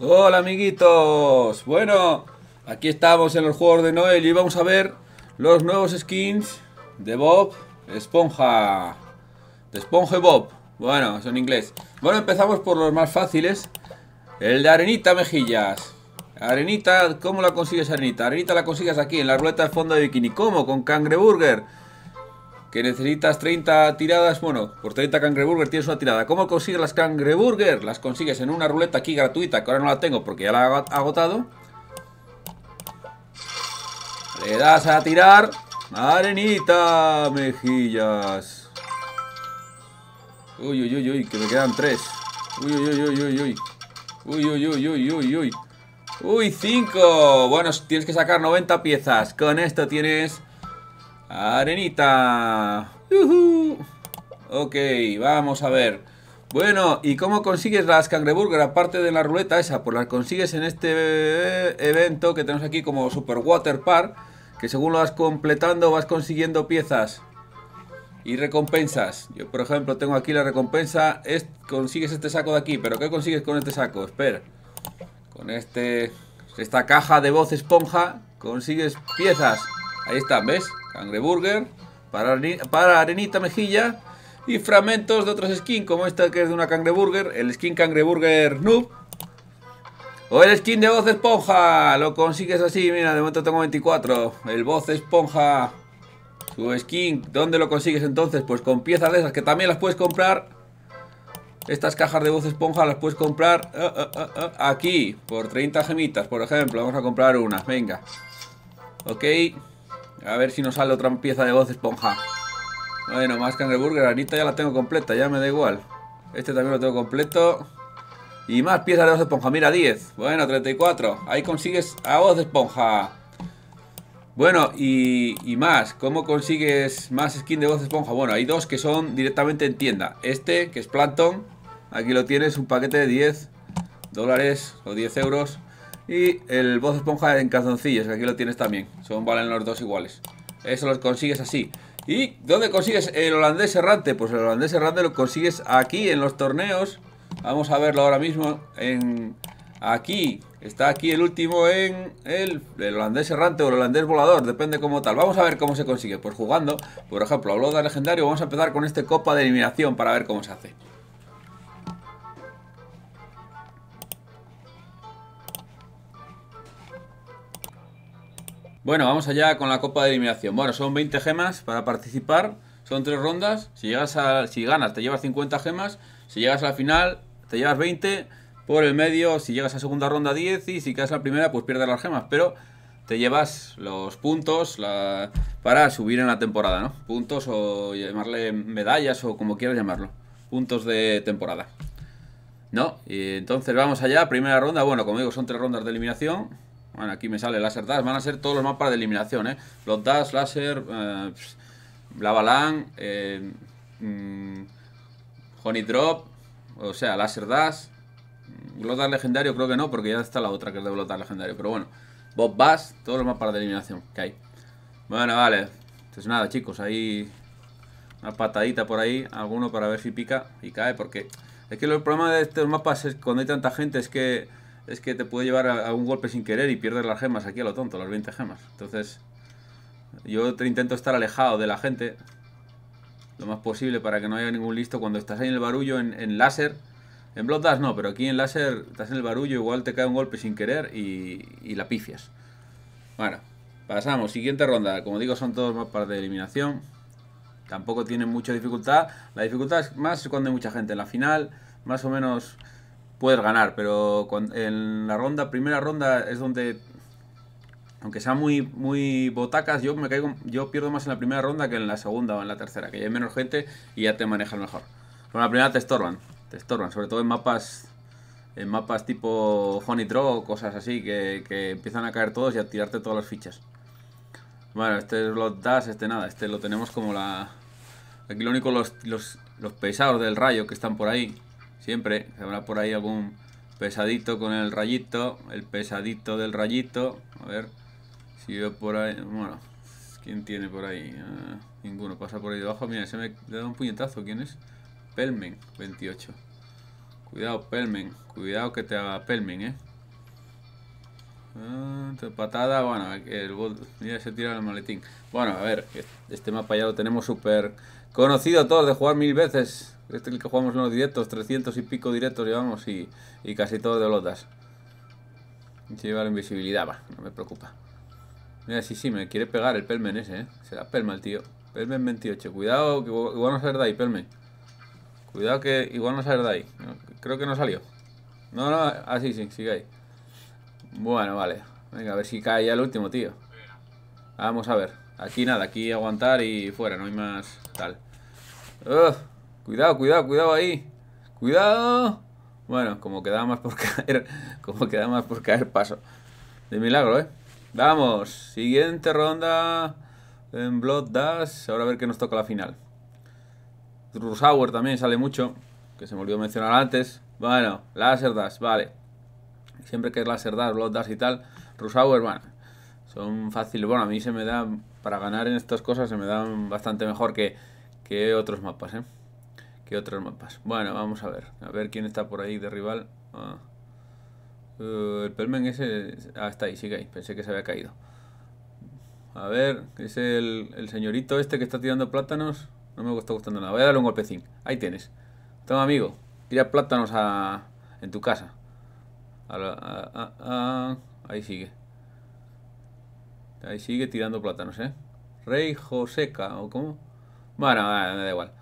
Hola amiguitos, bueno, aquí estamos en los juegos de Noel y vamos a ver los nuevos skins de Bob Esponja, de Esponja Bob, bueno, son inglés. Bueno, empezamos por los más fáciles, el de Arenita Mejillas. Arenita, ¿cómo la consigues Arenita? Arenita la consigues aquí en la ruleta de fondo de bikini, ¿cómo? Con Cangreburger que necesitas 30 tiradas, bueno, por 30 cangreburger tienes una tirada. ¿Cómo consigues las cangreburger? Las consigues en una ruleta aquí gratuita, que ahora no la tengo porque ya la he agotado. Le das a tirar. Arenita, mejillas. Uy, uy, uy, uy, que me quedan tres. Uy, uy, uy, uy, uy, uy. Uy, uy, uy, uy, uy, uy. Uy, cinco. Bueno, tienes que sacar 90 piezas. Con esto tienes... Arenita. Ok, vamos a ver. Bueno, ¿y cómo consigues las cangreburger aparte de la ruleta esa? Pues las consigues en este eh, evento que tenemos aquí como Super Water Park, que según lo vas completando vas consiguiendo piezas y recompensas. Yo, por ejemplo, tengo aquí la recompensa, consigues este saco de aquí, pero ¿qué consigues con este saco? Espera. Con este esta caja de voz esponja consigues piezas. Ahí están, ¿ves? Cangreburger, para, Arenita Mejilla y fragmentos de otros skins, como esta que es de una Cangreburger, el skin Cangreburger Noob. O el skin de voz esponja, lo consigues así, mira, de momento tengo 24. El voz esponja, su skin, ¿dónde lo consigues entonces? Pues con piezas de esas, que también las puedes comprar. Estas cajas de voz esponja las puedes comprar eh, eh, eh, aquí, por 30 gemitas, por ejemplo. Vamos a comprar una, venga. Ok. A ver si nos sale otra pieza de voz esponja. Bueno, más que burger Anita ya la tengo completa, ya me da igual. Este también lo tengo completo. Y más piezas de voz esponja. Mira, 10. Bueno, 34. Ahí consigues a voz esponja. Bueno, y, más. ¿Cómo consigues más skin de voz esponja? Bueno, hay dos que son directamente en tienda. Este, que es planton Aquí lo tienes, un paquete de 10 dólares o 10 euros. Y el voz esponja en calzoncillos, que aquí lo tienes también. Son valen los dos iguales. Eso los consigues así. ¿Y dónde consigues el holandés errante? Pues el holandés errante lo consigues aquí en los torneos. Vamos a verlo ahora mismo en aquí. Está aquí el último en el, holandés errante o el holandés volador, depende como tal. Vamos a ver cómo se consigue. Pues jugando, por ejemplo, a de legendario, vamos a empezar con este copa de eliminación para ver cómo se hace. Bueno, vamos allá con la copa de eliminación. Bueno, son 20 gemas para participar. Son tres rondas. Si llegas a, si ganas, te llevas 50 gemas. Si llegas a la final, te llevas 20. Por el medio, si llegas a segunda ronda, 10. Y si quedas a la primera, pues pierdes las gemas. Pero te llevas los puntos para subir en la temporada, ¿no? Puntos o llamarle medallas o como quieras llamarlo. Puntos de temporada. ¿No? Y entonces vamos allá. Primera ronda. Bueno, como digo, son tres rondas de eliminación. Bueno, aquí me sale Laser dash. Van a ser todos los mapas de eliminación, ¿eh? Los dash, láser, eh, eh, mm, Honey Drop, o sea, láser dash. Glotar legendario creo que no, porque ya está la otra que es de Glotar legendario. Pero bueno, Bob Bass, todos los mapas de eliminación que hay. Bueno, vale. entonces pues nada, chicos, ahí una patadita por ahí, alguno para ver si pica y cae, porque es que el problema de estos mapas es cuando hay tanta gente es que es que te puede llevar a, un golpe sin querer y pierdes las gemas aquí a lo tonto, las 20 gemas. Entonces, yo te intento estar alejado de la gente lo más posible para que no haya ningún listo. Cuando estás ahí en el barullo, en, láser, en Blood no, pero aquí en láser estás en el barullo, igual te cae un golpe sin querer y, y la pifias. Bueno, pasamos, siguiente ronda. Como digo, son todos mapas de eliminación. Tampoco tienen mucha dificultad. La dificultad es más cuando hay mucha gente en la final. Más o menos puedes ganar, pero en la ronda, primera ronda es donde, aunque sea muy, muy botacas, yo me caigo, yo pierdo más en la primera ronda que en la segunda o en la tercera, que hay menos gente y ya te manejas mejor. Pero en la primera te estorban, te estorban, sobre todo en mapas en mapas tipo Honey Draw o cosas así, que, empiezan a caer todos y a tirarte todas las fichas. Bueno, este es los Dash, este nada, este lo tenemos como la... Aquí lo único los, los, los pesados del rayo que están por ahí. Siempre habrá por ahí algún pesadito con el rayito, el pesadito del rayito. A ver si veo por ahí... Bueno, ¿quién tiene por ahí? Ah, ninguno, pasa por ahí debajo. Mira, se me da un puñetazo. ¿Quién es? Pelmen, 28. Cuidado, Pelmen. Cuidado que te haga Pelmen, ¿eh? Ah, patada, bueno, el bot ya se tira el maletín. Bueno, a ver, este mapa ya lo tenemos súper conocido todos de jugar mil veces. Este es el que jugamos en los directos, 300 y pico directos llevamos y, y casi todos de lotas. lleva la invisibilidad, va, no me preocupa. Mira, sí, sí, me quiere pegar el pelmen ese, eh. Será pelma el tío. Pelmen 28, cuidado, que igual no sale de ahí, pelmen. Cuidado que igual no sale de ahí. Creo que no salió. No, no, ah, sí, sí, sigue ahí. Bueno, vale. Venga, a ver si cae ya el último, tío. Vamos a ver. Aquí nada, aquí aguantar y fuera, no hay más tal. Cuidado, cuidado, cuidado ahí. Cuidado. Bueno, como quedaba más por caer, como quedaba más por caer paso. De milagro, ¿eh? Vamos, siguiente ronda en Blood Dash. Ahora a ver qué nos toca la final. Rushauer también sale mucho, que se me olvidó mencionar antes. Bueno, Laser Dash, vale siempre que Laser herdar, Blood das y tal. rusauer bueno, son fáciles. Bueno, a mí se me da, para ganar en estas cosas, se me dan bastante mejor que, que otros mapas, ¿eh? Que otros mapas. Bueno, vamos a ver. A ver quién está por ahí de rival. Ah. Eh, el Pelmen ese... Ah, está ahí, sigue ahí. Pensé que se había caído. A ver, es el, señorito este que está tirando plátanos. No me gusta gustando nada. Voy a darle un golpecín. Ahí tienes. Toma, amigo. Tira plátanos a, en tu casa ahí sigue. Ahí sigue tirando plátanos, ¿eh? Rey Joseca, ¿o cómo? Bueno, eh, me da igual.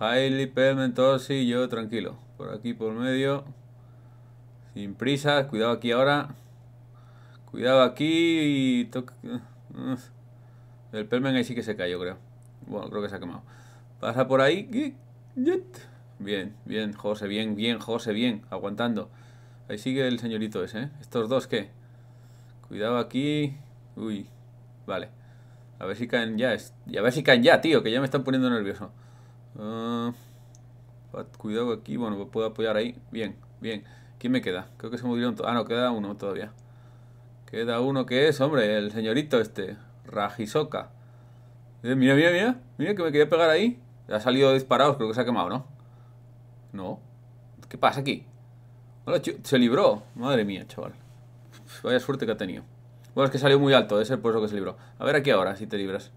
Hailey Pelmen, sí, yo tranquilo. Por aquí, por medio. Sin prisa, cuidado aquí ahora. Cuidado aquí eh, El Pelmen ahí sí que se cayó, creo. Bueno, creo que se ha quemado. Pasa por ahí. Bien, bien, José, bien, bien, José, bien. Aguantando. Ahí sigue el señorito ese, ¿eh? ¿Estos dos qué? Cuidado aquí. Uy, vale. A ver si caen ya. Y a ver si caen ya, tío, que ya me están poniendo nervioso. Ah, cuidado aquí. Bueno, pues puedo apoyar ahí. Bien, bien. ¿Quién me queda? Creo que se murieron todos. Ah, no, queda uno todavía. Queda uno que es, hombre, el señorito este. Rajisoka. Eh, mira, mira, mira. Mira que me quería pegar ahí. Ha salido disparado, creo que se ha quemado, ¿no? No. ¿Qué pasa aquí? se libró. Madre mía, chaval. Vaya suerte que ha tenido. Bueno, es que salió muy alto, es ser por eso que se libró. A ver aquí ahora si te libras.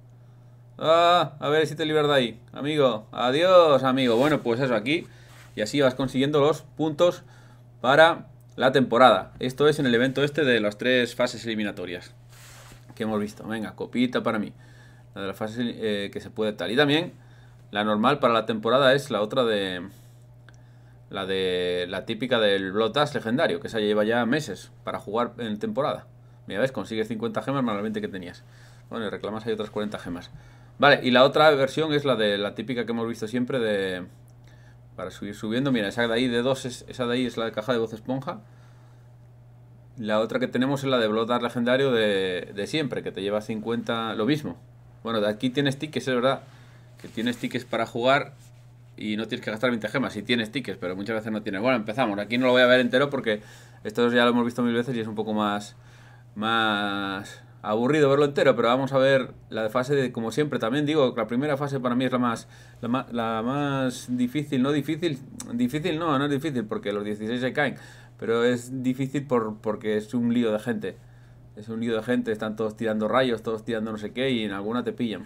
Ah, a ver si te libras de ahí, amigo. Adiós, amigo. Bueno, pues eso aquí. Y así vas consiguiendo los puntos para la temporada. Esto es en el evento este de las tres fases eliminatorias que hemos visto. Venga, copita para mí. La de las fase eh, que se puede tal. Y también la normal para la temporada es la otra de la de la típica del blotas legendario, que esa lleva ya meses para jugar en temporada. Mira, ves, consigues 50 gemas normalmente que tenías. Bueno, y reclamas hay otras 40 gemas. Vale, y la otra versión es la de la típica que hemos visto siempre de... Para subir subiendo, mira, esa de ahí de dos, es, esa de ahí es la de caja de voz esponja. La otra que tenemos es la de blotas legendario de, de, siempre, que te lleva 50, lo mismo. Bueno, de aquí tienes tickets, es verdad, que tienes tickets para jugar y no tienes que gastar 20 gemas. Si tienes tickets, pero muchas veces no tienes. Bueno, empezamos. Aquí no lo voy a ver entero porque esto ya lo hemos visto mil veces y es un poco más, más aburrido verlo entero, pero vamos a ver la fase de, como siempre, también digo, la primera fase para mí es la más, la más, la más difícil, no difícil, difícil no, no es difícil porque los 16 se caen, pero es difícil por, porque es un lío de gente. Es un lío de gente, están todos tirando rayos, todos tirando no sé qué y en alguna te pillan.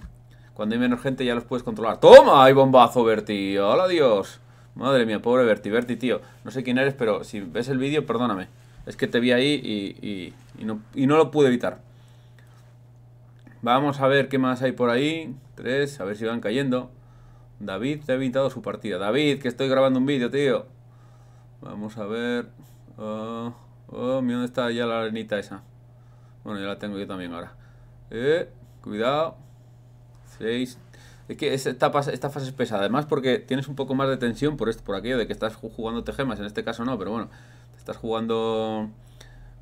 Cuando hay menos gente ya los puedes controlar. ¡Toma! Hay bombazo, Berti. ¡Hola, Dios! Madre mía, pobre Berti. Berti, tío. No sé quién eres, pero si ves el vídeo, perdóname. Es que te vi ahí y, no, lo pude evitar. Vamos a ver qué más hay por ahí. Tres, a ver si van cayendo. David te ha evitado su partida. David, que estoy grabando un vídeo, tío. Vamos a ver. Oh, oh, mira dónde está ya la arenita esa. Bueno, ya la tengo yo también ahora. Eh, cuidado. 6. Es que esta, esta fase es pesada, además porque tienes un poco más de tensión por esto, por aquello de que estás te gemas, en este caso no, pero bueno, estás jugando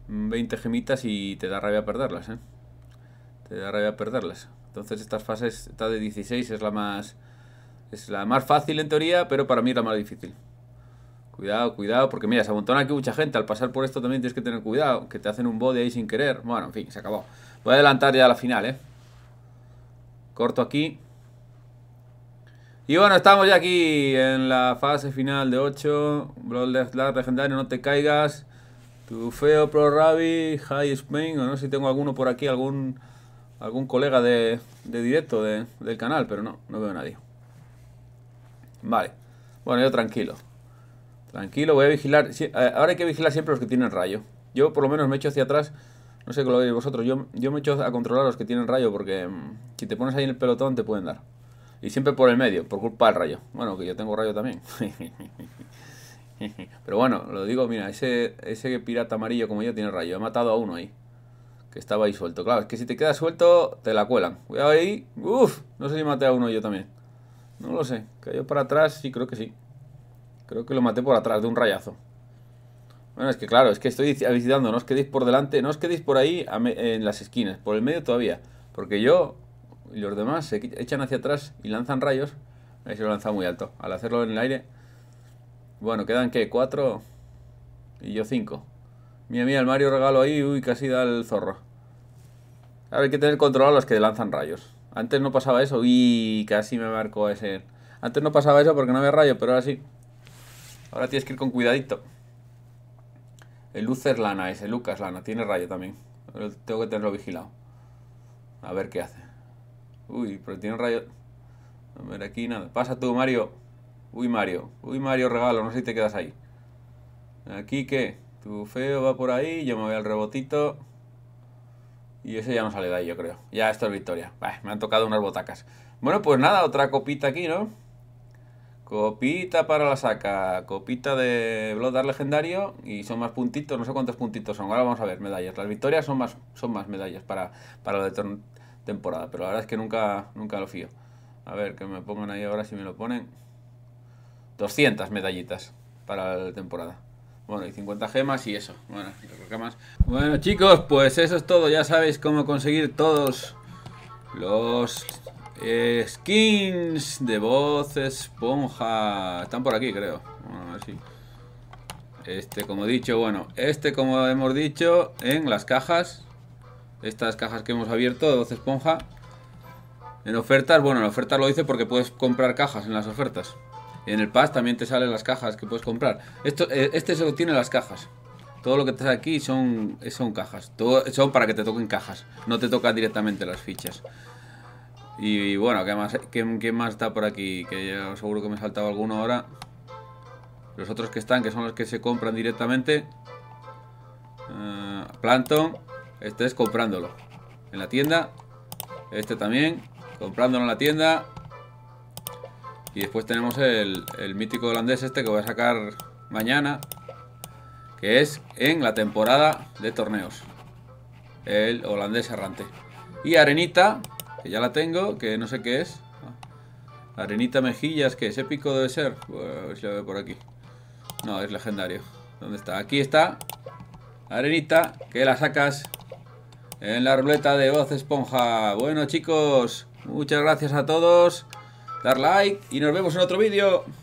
20 mm, gemitas y te da rabia perderlas, ¿eh? Te da rabia perderlas. Entonces estas fases, esta de 16 es la más es la más fácil en teoría, pero para mí es la más difícil. Cuidado, cuidado, porque mira, se abontona aquí mucha gente. Al pasar por esto también tienes que tener cuidado, que te hacen un body ahí sin querer. Bueno, en fin, se acabó. Voy a adelantar ya a la final, ¿eh? Corto aquí. Y bueno, estamos ya aquí en la fase final de 8. bloodlust legendario, no te caigas. Tu feo Pro ravi High Spain. No sé si tengo alguno por aquí, algún algún colega de, de directo del canal, pero no, no veo nadie. Vale. Bueno, yo tranquilo. Tranquilo, voy a vigilar. Eh, ahora hay que vigilar siempre los que tienen rayo. Yo por lo menos me echo hacia atrás no sé qué lo veis vosotros. Yo, yo me echo a controlar a los que tienen rayo porque mm, si te pones ahí en el pelotón te pueden dar. Y siempre por el medio, por culpa del rayo. Bueno, que yo tengo rayo también. Pero bueno, lo digo, mira, ese, ese pirata amarillo como yo tiene rayo. He matado a uno ahí. Que estaba ahí suelto. Claro, es que si te quedas suelto, te la cuelan. Cuidado ahí. Uf, no sé si maté a uno yo también. No lo sé. Cayó para atrás, sí, creo que sí. Creo que lo maté por atrás de un rayazo. Bueno, es que claro, es que estoy visitando, no os quedéis por delante, no os quedéis por ahí en las esquinas, por el medio todavía. Porque yo y los demás se echan hacia atrás y lanzan rayos. Ahí se lo lanza muy alto. Al hacerlo en el aire. Bueno, quedan que cuatro y yo cinco. mía mía el Mario regalo ahí, uy, casi da el zorro. Ahora hay que tener control a los que lanzan rayos. Antes no pasaba eso, y casi me marcó ese. Antes no pasaba eso porque no había rayo, pero ahora sí. Ahora tienes que ir con cuidadito. El es Lana, ese Lucas Lana, tiene rayo también. Tengo que tenerlo vigilado. A ver qué hace. Uy, pero tiene rayo. A ver, aquí nada. Pasa tú, Mario. Uy, Mario. Uy, Mario, regalo. No sé si te quedas ahí. Aquí, ¿qué? Tu feo va por ahí. Yo me voy al rebotito. Y ese ya no sale de ahí, yo creo. Ya, esto es victoria. me han tocado unas botacas. Bueno, pues nada, otra copita aquí, ¿no? Copita para la saca, copita de Bloodar legendario y son más puntitos, no sé cuántos puntitos son. Ahora vamos a ver medallas. Las victorias son más, son más medallas para, para la temporada, pero la verdad es que nunca, nunca lo fío. A ver, que me pongan ahí ahora si me lo ponen. 200 medallitas para la temporada. Bueno, y 50 gemas y eso. Bueno, más. Bueno, chicos, pues eso es todo. Ya sabéis cómo conseguir todos los skins de voz esponja. Están por aquí, creo. Este, como he dicho, bueno, este, como hemos dicho, en las cajas. Estas cajas que hemos abierto de voz esponja. En ofertas, bueno, en ofertas lo hice porque puedes comprar cajas en las ofertas. En el pass también te salen las cajas que puedes comprar. Esto, eh, este solo tiene las cajas. Todo lo que está aquí son, son cajas. Todo, son para que te toquen cajas. No te toca directamente las fichas. Y, bueno, ¿qué más, qué, más está por aquí? Que yo seguro que me he saltado alguno ahora. Los otros que están, que son los que se compran directamente. Eh, Planton. Este es comprándolo en la tienda. Este también, comprándolo en la tienda. Y después tenemos el, el, mítico holandés este que voy a sacar mañana. Que es en la temporada de torneos. El holandés errante. Y Arenita, que ya la tengo, que no sé qué es. Arenita Mejillas, que ese épico debe ser. Pues, a por aquí. No, es legendario. ¿Dónde está? Aquí está. Arenita, que la sacas en la ruleta de voz esponja. Bueno chicos, muchas gracias a todos. Dar like y nos vemos en otro vídeo.